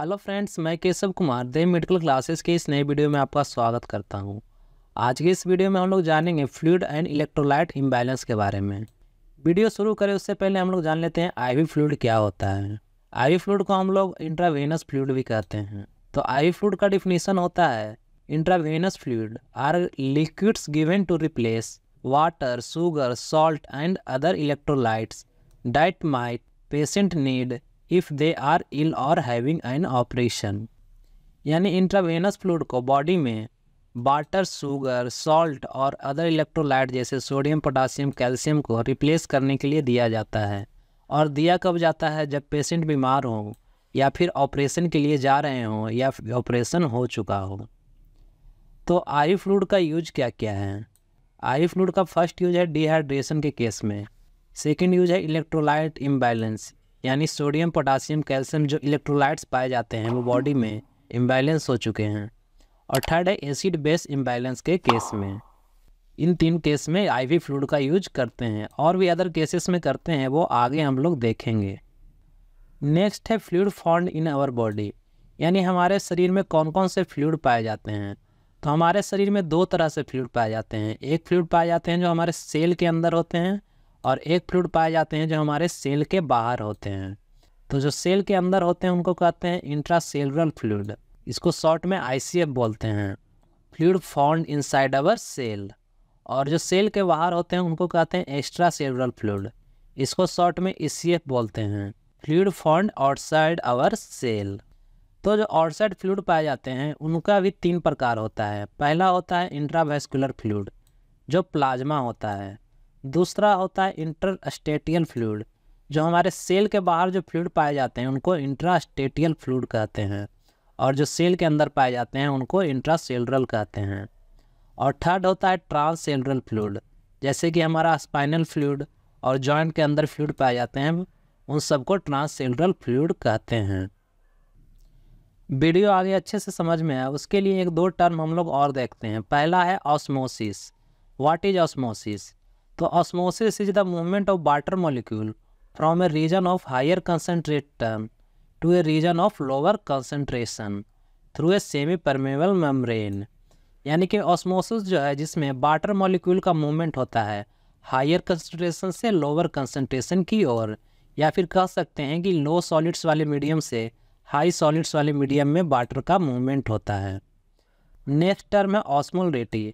Hello friends मैं Keshav Kumar Dev medical classes के इस नए वीडियो में आपका स्वागत करता हूं। आज के इस वीडियो में हम लोग जानेंगे फ्लूड एंड इलेक्ट्रोलाइट इम्बैलेंस के बारे में वीडियो शुरू करें उससे पहले हम लोग जान लेते हैं आईवी फ्लूड क्या होता है आईवी फ्लूड को हम लोग इंट्रावेनस फ्लूड भी कहते हैं तो आई फ्लूड का डिफिनीसन होता है intravenous fluid are liquids given to replace water sugar salt and other electrolytes diet might patient need if they are ill or having an operation यानी इंट्रावेनस फ्लूड को body में वाटर शुगर सॉल्ट और other electrolyte जैसे sodium potassium calcium को replace करने के लिए दिया जाता है और दिया कब जाता है जब पेशेंट बीमार हो या फिर ऑपरेशन के लिए जा रहे हों या ऑपरेशन हो चुका हो तो आई फ्लूड का यूज क्या क्या है आई फ्लूड का फर्स्ट यूज है डिहाइड्रेशन के केस में सेकेंड यूज है इलेक्ट्रोलाइट इम्बैलेंस यानी सोडियम पोटासियम कैल्शियम जो इलेक्ट्रोलाइट्स पाए जाते हैं वो बॉडी में इम्बैलेंस हो चुके हैं और थर्ड है एसिड बेस इम्बैलेंस के केस में इन तीन केस में आईवी फ्लूड का यूज करते हैं और भी अदर केसेस में करते हैं वो आगे हम लोग देखेंगे नेक्स्ट है fluid found in our body यानी हमारे शरीर में कौन कौन से फ्लूड पाए जाते हैं तो हमारे शरीर में दो तरह से फ्लूड पाए जाते हैं एक फ्लूड पाए जाते हैं जो हमारे सेल के अंदर होते हैं और एक फ्लूड पाए जाते हैं जो हमारे सेल के बाहर होते हैं तो जो सेल के अंदर होते हैं उनको कहते हैं इंट्रा सेलुलर फ्लूड इसको शॉर्ट में आई बोलते हैं fluid found inside our cell और जो सेल के बाहर होते हैं उनको कहते हैं एक्स्ट्रा सेलुलर फ्लूड इसको शॉर्ट में ई e बोलते हैं fluid found outside our cell तो जो आउटसाइड फ्लूड पाए जाते हैं उनका भी तीन प्रकार होता है पहला होता है इंट्रावेस्कुलर फ्लूड जो प्लाज्मा होता है दूसरा होता है इंटरस्टेटियल फ्लूड जो हमारे सेल के बाहर जो फ्लूड पाए जाते हैं उनको इंट्रास्टेटियल फ्लूड कहते हैं और जो सेल के अंदर पाए जाते हैं उनको इंट्रासेलरल कहते हैं और थर्ड होता है ट्रांसेलरल फ्लूड जैसे कि हमारा स्पाइनल फ्लूड और जॉइंट के अंदर फ्लूड पाए जाते हैं उन सबको ट्रांसेलरल फ्लूड कहते हैं वीडियो आगे अच्छे से समझ में आया उसके लिए एक दो टर्म हम लोग और देखते हैं पहला है ऑस्मोसिस व्हाट इज ऑस्मोसिस तो osmosis is the movement of water molecule from a region of higher concentration to a region of lower concentration through a semi permeable membrane यानी कि ऑस्मोसिस जो है जिसमें वाटर मॉलिक्यूल का movement होता है higher concentration से लोअर कंसनट्रेशन की ओर या फिर कह सकते हैं कि लो सॉलिड्स वाले मीडियम से हाई सॉलिड्स वाले मीडियम में वाटर का मूवमेंट होता है नेक्स्ट टर्म है ऑस्मोलरिटी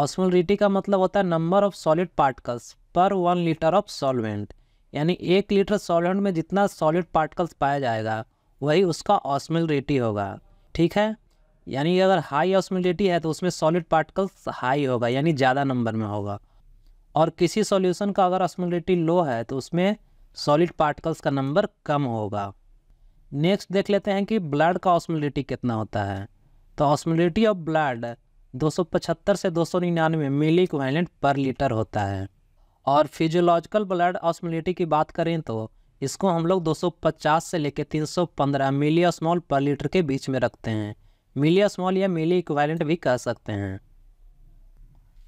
ऑस्मोलिटी का मतलब होता है number of solid particles per one litre of solvent यानी एक लीटर सॉल्वेंट में जितना सॉलिड पार्टिकल्स पाया जाएगा वही उसका ऑस्मोलिटी होगा ठीक है यानी अगर हाई ऑस्मोलिटी है तो उसमें सॉलिड पार्टिकल्स हाई होगा यानी ज़्यादा नंबर में होगा और किसी सॉल्यूशन का अगर ऑस्मोलिटी लो है तो उसमें सॉलिड पार्टिकल्स का नंबर कम होगा नेक्स्ट देख लेते हैं कि ब्लड का ऑस्मोलिटी कितना होता है तो ऑस्मोलिटी ऑफ ब्लड 275 से 299 मिली इक्वालेंट पर लीटर होता है और फिजियोलॉजिकल ब्लड ऑस्मोलिटी की बात करें तो इसको हम लोग 250 से लेकर 315 मिली स्मॉल पर लीटर के बीच में रखते हैं मिली स्मॉल या मिली इक्वाइलेंट भी कह सकते हैं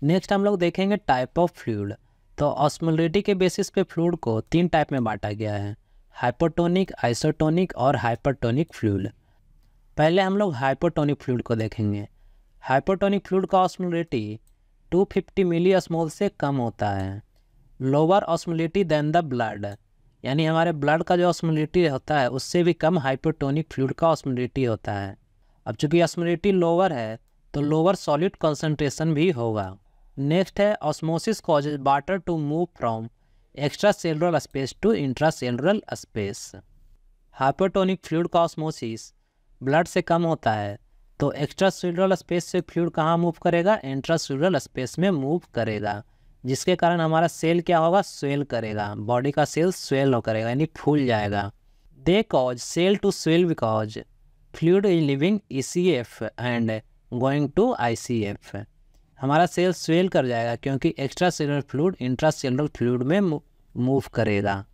नेक्स्ट हम लोग देखेंगे टाइप ऑफ फ्लूड तो ऑस्मोलिटी के बेसिस पे फ्लूड को तीन टाइप में बांटा गया है हाइपोटोनिक आइसोटोनिक और हाइपरटोनिक फ्लूड पहले हम लोग हाइपोटोनिक फ्लूड को देखेंगे हाइपोटोनिक फ्लूड का ऑस्मोलिटी 250 मिली ऑस्मोल से कम होता है lower osmolality than the blood यानी हमारे ब्लड का जो ऑस्मोलिटी होता है उससे भी कम हाइपोटोनिक फ्लूड का ऑस्मोलिटी होता है अब चूंकि ऑस्मोलिटी लोअर है तो लोअर सॉलिड कंसनट्रेशन भी होगा नेक्स्ट है osmosis causes water to move from extracellular space to intracellular space hypotonic fluid का ऑस्मोसिस ब्लड से कम होता है तो एक्स्ट्रा सेलुलर स्पेस से फ्लूड कहाँ मूव करेगा इंट्रा सेलुलर स्पेस में मूव करेगा जिसके कारण हमारा सेल क्या होगा स्वेल करेगा बॉडी का सेल स्वेल करेगा यानी फूल जाएगा they cause cell to swell because fluid is leaving E C F and going to I C F हमारा सेल स्वेल कर जाएगा क्योंकि extracellular fluid intracellular fluid में मूव करेगा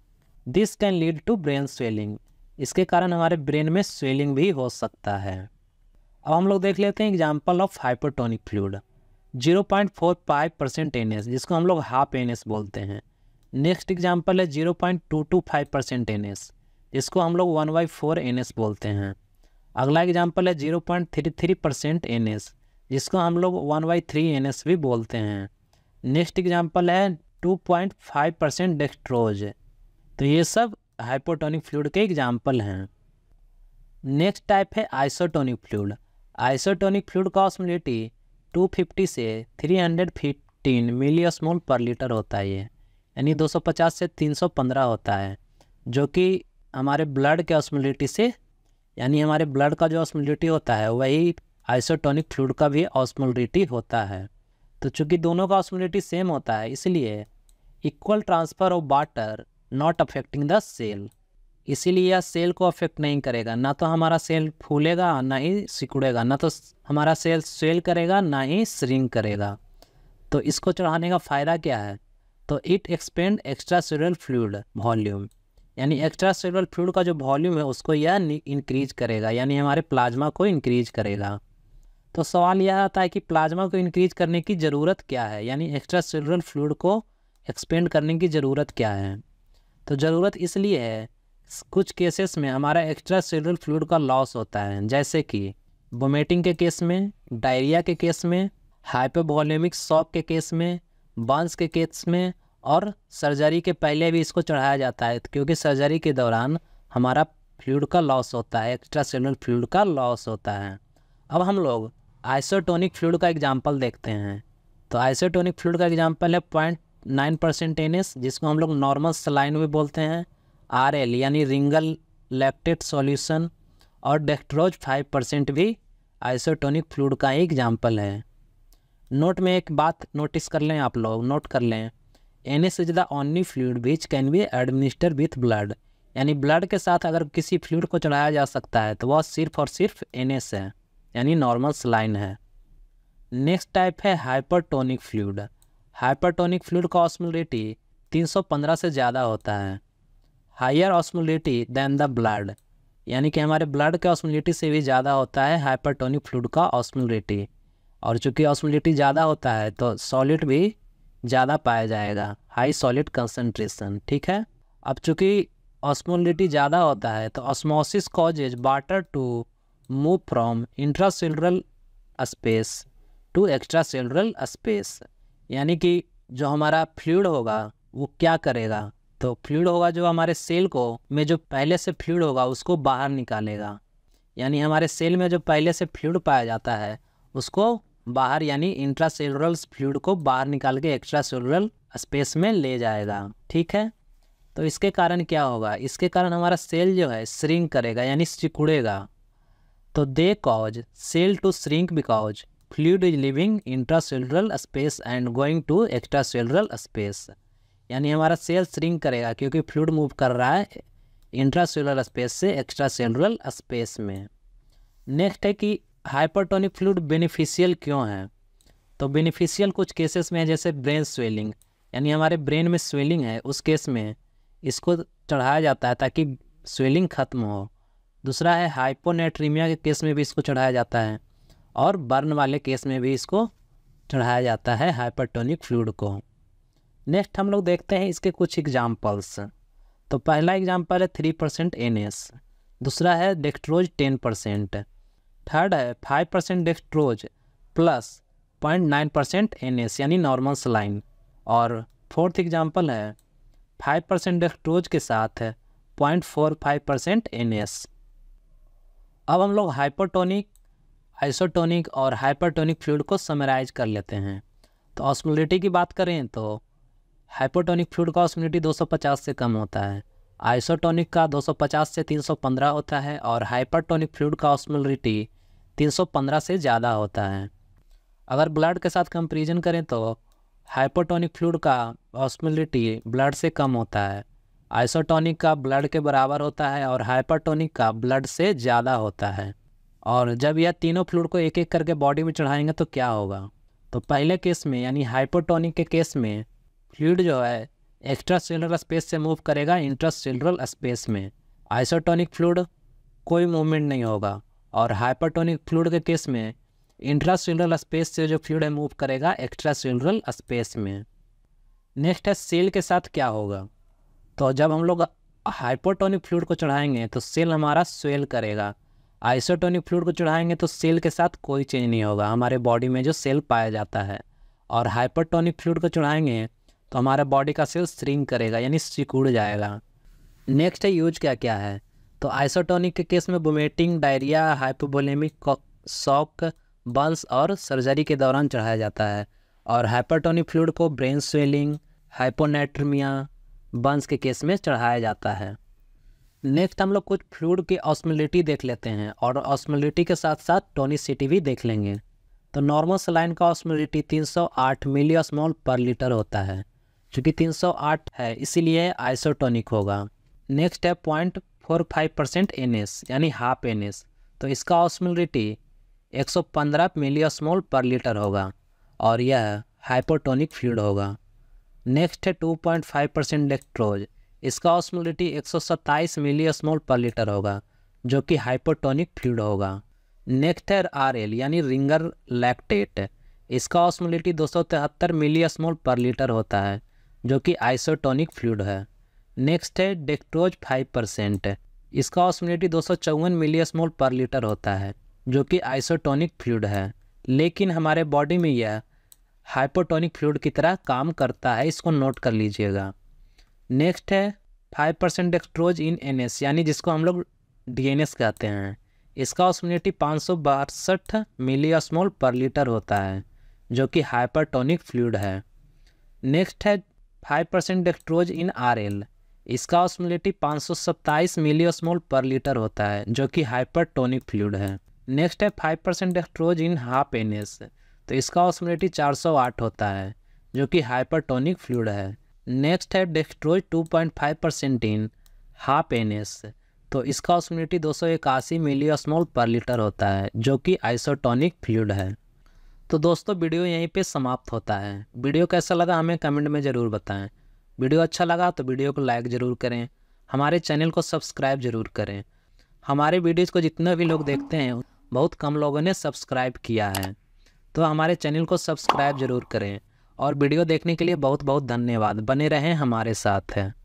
this can lead to brain swelling इसके कारण हमारे brain में स्वेलिंग भी हो सकता है अब हम लोग देख लेते हैं example of hypotonic fluid 0.45 percent N जिसको हम लोग हाफ एन बोलते हैं नेक्स्ट एग्जाम्पल है 0.225 परसेंट एन जिसको हम लोग वन बाई फोर एन बोलते हैं अगला एग्जाम्पल है 0.33 परसेंट एन जिसको हम लोग वन बाई थ्री एन भी बोलते हैं नेक्स्ट एग्जाम्पल है फाइव परसेंट डेक्स्ट्रोज तो ये सब हाइपोटोनिक फ्लूड के एग्जाम्पल हैं नेक्स्ट टाइप है आइसोटोनिक फ्लूड आइसोटोनिक फ्लूड का ऑस्मोलिटी 250 से 315 मिली स्मोल पर लीटर होता है ये यानी 250 से 315 होता है जो कि हमारे ब्लड के ऑस्मोलिटी से यानी हमारे ब्लड का जो ऑस्मोलिटी होता है वही आइसोटोनिक फ्लूड का भी ऑस्मोलिटी होता है तो चूँकि दोनों का ऑस्मोलिटी सेम होता है इसलिए equal transfer of water not affecting the cell इसीलिए यह सेल को अफेक्ट नहीं करेगा ना तो हमारा सेल फूलेगा ना ही सिकुड़ेगा ना तो हमारा सेल सेल करेगा ना ही श्रिंक करेगा तो इसको चढ़ाने का फ़ायदा क्या है तो it expand extracellular fluid volume यानी एक्स्ट्रा सेलुलर फ्लूड का जो वॉल्यूम है उसको यह इंक्रीज करेगा यानी हमारे प्लाज्मा को इंक्रीज करेगा तो सवाल यह आता है कि प्लाज्मा को इंक्रीज करने की ज़रूरत क्या है यानी एक्स्ट्रा सेलुलर फ्लूड को एक्सपेंड करने की ज़रूरत क्या है तो ज़रूरत इसलिए है कुछ केसेस में हमारा एक्स्ट्रा सेलुलर फ्लूड का लॉस होता है जैसे कि वोमेटिंग के केस में डायरिया के केस में हाइपोवोलेमिक शॉक के केस में बंस के केस में और सर्जरी के पहले भी इसको चढ़ाया जाता है क्योंकि सर्जरी के दौरान हमारा फ्लूड का लॉस होता है एक्स्ट्रा सेलुलर फ्लूड का लॉस होता है अब हम लोग आइसोटोनिक फ्लूड का एग्जाम्पल देखते हैं तो आइसोटोनिक फ्लूड का एग्जाम्पल है पॉइंट नाइन परसेंट एन जिसको हम लोग नॉर्मल सलाइन भी बोलते हैं आर एल यानी रिंगल लैक्टेट सॉल्यूशन और डेक्ट्रोज फाइव परसेंट भी आइसोटोनिक फ्लूड का ही एग्जाम्पल है नोट में एक बात नोटिस कर लें आप लोग नोट कर लें N S is the only fluid which can be administer with blood यानी ब्लड के साथ अगर किसी फ्लूड को चढ़ाया जा सकता है तो वह सिर्फ और सिर्फ एन एस है यानी नॉर्मल स्लाइन है नेक्स्ट टाइप है हाइपरटोनिक फ्लूड हाइपरटोनिक फ्लूड का ऑस्मोलिटी 315 से ज़्यादा होता है higher osmolality than the blood यानी कि हमारे ब्लड के ऑस्मोलिटी से भी ज़्यादा होता है हाइपरटोनिक फ्लूड का ऑस्मोलिटी और चूँकि ऑस्मोलिटी ज़्यादा होता है तो सॉलिड भी ज़्यादा पाया जाएगा हाई सॉलिड कंसनट्रेशन ठीक है अब चूँकि ऑस्मोलिटी ज़्यादा होता है तो osmosis causes water to move from intracellular space to extracellular space यानी कि जो हमारा फ्लूड होगा वो क्या करेगा तो फ्लूड होगा जो हमारे सेल को में जो पहले से फ्लूड होगा उसको बाहर निकालेगा यानी हमारे सेल में जो पहले से फ्लूड पाया जाता है उसको बाहर यानी इंट्रा सेलुरल फ्लूड को बाहर निकाल के एक्स्ट्रा सेलुरल स्पेस में ले जाएगा ठीक है तो इसके कारण क्या होगा इसके कारण हमारा सेल जो है श्रिंक करेगा यानी सिकुड़ेगा तो they cause cell to shrink because fluid is leaving intracellular space and going to extracellular space यानी हमारा सेल श्रिंक करेगा क्योंकि फ्लूड मूव कर रहा है इंट्रासेलुलर स्पेस से एक्स्ट्रा सेलुलर स्पेस में नेक्स्ट है कि हाइपरटोनिक फ्लूड बेनिफिशियल क्यों है तो बेनिफिशियल कुछ केसेस में है जैसे ब्रेन स्वेलिंग यानी हमारे ब्रेन में स्वेलिंग है उस केस में इसको चढ़ाया जाता है ताकि स्वेलिंग खत्म हो दूसरा है हाइपोनेट्रीमिया के केस में भी इसको चढ़ाया जाता है और बर्न वाले केस में भी इसको चढ़ाया जाता है हाइपरटोनिक फ्लूड को नेक्स्ट हम लोग देखते हैं इसके कुछ एग्जाम्पल्स तो पहला एग्जाम्पल है थ्री परसेंट एन एस दूसरा है डेक्ट्रोज टेन परसेंट थर्ड है five percent dextrose plus point nine percent N S यानी नॉर्मल सलाइन और फोर्थ एग्जाम्पल है फाइव परसेंट डेक्ट्रोज के साथ है point four five percent N S अब हम लोग हाइपोटोनिक आइसोटोनिक और हाइपरटोनिक फ्लूड को समराइज कर लेते हैं तो ऑस्मोलिटी की बात करें तो हाइपोटोनिक फ्लूड का ऑस्मिनिटी 250 से कम होता है आइसोटोनिक का 250 से 315 होता है और हाइपरटोनिक फ्लूड का ऑस्मिलिटी 315 से ज़्यादा होता है अगर ब्लड के साथ कंपेरिजन करें तो हाइपोटोनिक फ्लूड का ऑस्मिलिटी ब्लड से कम होता है आइसोटोनिक का ब्लड के बराबर होता है और हाइपरटोनिक का ब्लड से ज़्यादा होता है और जब यह तीनों फ्लूड को एक एक करके बॉडी में चढ़ाएंगे तो क्या होगा तो पहले केस में यानी हाइपोटोनिक के केस में फ्लूड जो है एक्स्ट्रा सेलुलर स्पेस से मूव करेगा इंट्रा सेलुलर स्पेस में आइसोटोनिक फ्लूड कोई मूवमेंट नहीं होगा और हाइपरटोनिक फ्लूड के केस में इंट्रा सेलुलर स्पेस से जो फ्लूड है मूव करेगा एक्स्ट्रा सेलुलर स्पेस में नेक्स्ट है सेल के साथ क्या होगा तो जब हम लोग हाइपोटोनिक फ्लूड को चढ़ाएंगे तो सेल हमारा स्वेल करेगा आइसोटोनिक फ्लूड को चढ़ाएंगे तो सेल के साथ कोई चेंज नहीं होगा हमारे बॉडी में जो सेल पाया जाता है और हाइपरटोनिक फ्लूड को चढ़ाएंगे तो हमारा बॉडी का सेल श्रिंक करेगा यानी सिकुड़ जाएगा नेक्स्ट है यूज क्या क्या है तो आइसोटोनिक के केस में vomiting diarrhoea hypovolaemic shock burns और सर्जरी के दौरान चढ़ाया जाता है और हाइपरटोनिक फ्लूड को ब्रेन स्वेलिंग हाइपोनेट्रमिया बंस के केस में चढ़ाया जाता है नेक्स्ट हम लोग कुछ फ्लूड की ऑस्मिलिटी देख लेते हैं और ऑस्मिलिटी के साथ साथ टोनिसिटी भी देख लेंगे तो नॉर्मल सलाइन का ऑस्मिलिटी 308 मिली ऑस्मोल पर लीटर होता है चूँकि 308 है इसीलिए आइसोटोनिक होगा नेक्स्ट है point four five percent N यानी हाफ एन तो इसका ऑस्मोलिटी 115 मिलियस्मोल पर लीटर होगा और यह हाइपोटोनिक फ्लूड होगा नेक्स्ट है 2.5 परसेंट इलेक्ट्रोज इसका ऑस्मोलिटी 127 मिलियस्मोल पर लीटर होगा जो कि हाइपोटोनिक फ्लूड होगा नेक्स्ट है आर एल यानी रिंगर लैक्टेट इसका osmolality milli milliosmol per litre होता है जो कि आइसोटोनिक फ्लूड है नेक्स्ट है डेक्ट्रोज फाइव परसेंट इसका ऑस्मिलिटी दो सौ चौवन मिली स्मोल पर लीटर होता है जो कि आइसोटोनिक फ्लूड है लेकिन हमारे बॉडी में यह हाइपोटोनिक फ्लूड की तरह काम करता है इसको नोट कर लीजिएगा नेक्स्ट है five percent dextrose in N S यानी जिसको हम लोग डी एन एस कहते हैं इसका ऑस्मिलिटी पाँच सौ बासठ मिली स्मोल पर लीटर होता है जो कि हाइपरटोनिक फ्लूड है नेक्स्ट है five percent dextrose in R L इसका ऑस्मोलिटी पाँच सौ सत्ताईस मिलीओस्मोल पर लीटर होता है जो कि हाइपरटोनिक फ्लूड है नेक्स्ट है five percent dextrose in half N S तो इसका ऑस्मोलिटी चार सौ आठ होता है जो कि हाइपरटोनिक फ्लूड है नेक्स्ट है dextrose two point five percent in half N S तो इसका ऑस्मोलिटी दो सौ इक्यासी ऑस्मोल पर लीटर होता है जो कि आइसोटोनिक फ्लूड है तो दोस्तों वीडियो यहीं पे समाप्त होता है वीडियो कैसा लगा हमें कमेंट में ज़रूर बताएं वीडियो अच्छा लगा तो वीडियो को लाइक ज़रूर करें हमारे चैनल को सब्सक्राइब ज़रूर करें हमारे वीडियोज़ को जितने भी लोग देखते हैं बहुत कम लोगों ने सब्सक्राइब किया है तो हमारे चैनल को सब्सक्राइब ज़रूर करें और वीडियो देखने के लिए बहुत बहुत धन्यवाद बने रहें हमारे साथ है